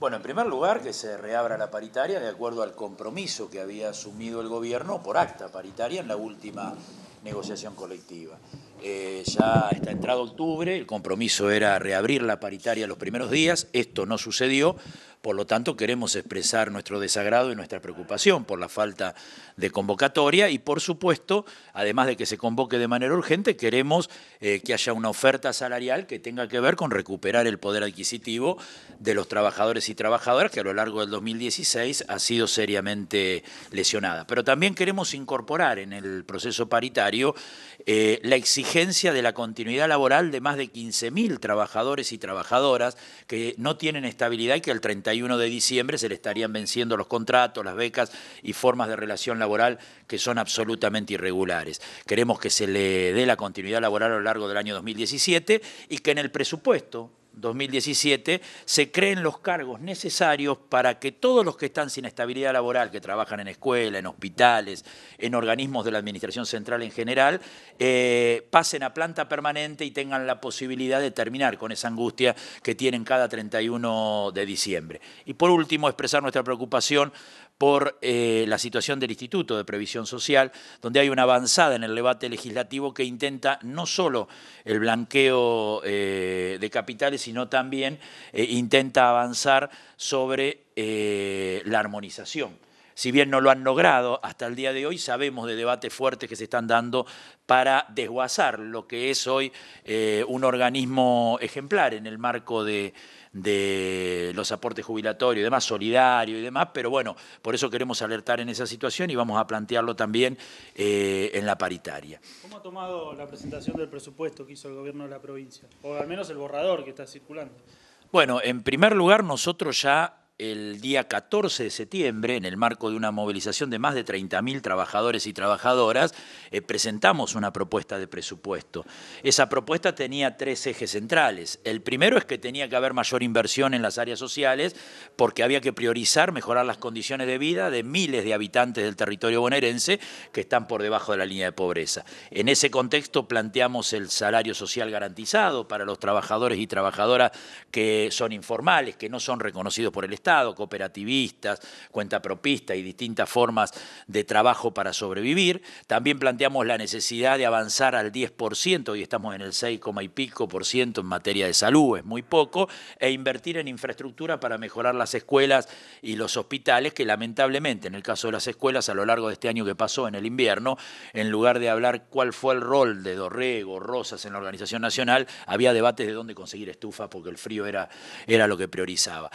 Bueno, en primer lugar, que se reabra la paritaria de acuerdo al compromiso que había asumido el gobierno por acta paritaria en la última negociación colectiva. Eh, ya está entrado octubre, el compromiso era reabrir la paritaria los primeros días, esto no sucedió, por lo tanto queremos expresar nuestro desagrado y nuestra preocupación por la falta de convocatoria y por supuesto, además de que se convoque de manera urgente, queremos eh, que haya una oferta salarial que tenga que ver con recuperar el poder adquisitivo de los trabajadores y trabajadoras que a lo largo del 2016 ha sido seriamente lesionada. Pero también queremos incorporar en el proceso paritario eh, la exigencia de la continuidad laboral de más de 15.000 trabajadores y trabajadoras que no tienen estabilidad y que el 31 de diciembre se le estarían venciendo los contratos, las becas y formas de relación laboral que son absolutamente irregulares. Queremos que se le dé la continuidad laboral a lo largo del año 2017 y que en el presupuesto 2017, se creen los cargos necesarios para que todos los que están sin estabilidad laboral, que trabajan en escuelas, en hospitales, en organismos de la Administración Central en general, eh, pasen a planta permanente y tengan la posibilidad de terminar con esa angustia que tienen cada 31 de diciembre. Y por último, expresar nuestra preocupación por eh, la situación del Instituto de Previsión Social, donde hay una avanzada en el debate legislativo que intenta no solo el blanqueo eh, de capitales, sino también eh, intenta avanzar sobre eh, la armonización si bien no lo han logrado hasta el día de hoy, sabemos de debates fuertes que se están dando para desguazar lo que es hoy eh, un organismo ejemplar en el marco de, los aportes jubilatorios y demás, solidario y demás, pero bueno, por eso queremos alertar en esa situación y vamos a plantearlo también eh, en la paritaria. ¿Cómo ha tomado la presentación del presupuesto que hizo el gobierno de la provincia? O al menos el borrador que está circulando. Bueno, en primer lugar, nosotros ya el día 14 de septiembre, en el marco de una movilización de más de 30.000 trabajadores y trabajadoras, eh, presentamos una propuesta de presupuesto. Esa propuesta tenía tres ejes centrales. El primero es que tenía que haber mayor inversión en las áreas sociales porque había que priorizar mejorar las condiciones de vida de miles de habitantes del territorio bonaerense que están por debajo de la línea de pobreza. En ese contexto planteamos el salario social garantizado para los trabajadores y trabajadoras que son informales, que no son reconocidos por el Estado cooperativistas, cuenta propista y distintas formas de trabajo para sobrevivir. También planteamos la necesidad de avanzar al 10%, hoy estamos en el 6, y pico por ciento en materia de salud, es muy poco, e invertir en infraestructura para mejorar las escuelas y los hospitales, que lamentablemente en el caso de las escuelas a lo largo de este año que pasó en el invierno, en lugar de hablar cuál fue el rol de Dorrego, Rosas en la organización nacional, había debates de dónde conseguir estufa porque el frío era, era lo que priorizaba.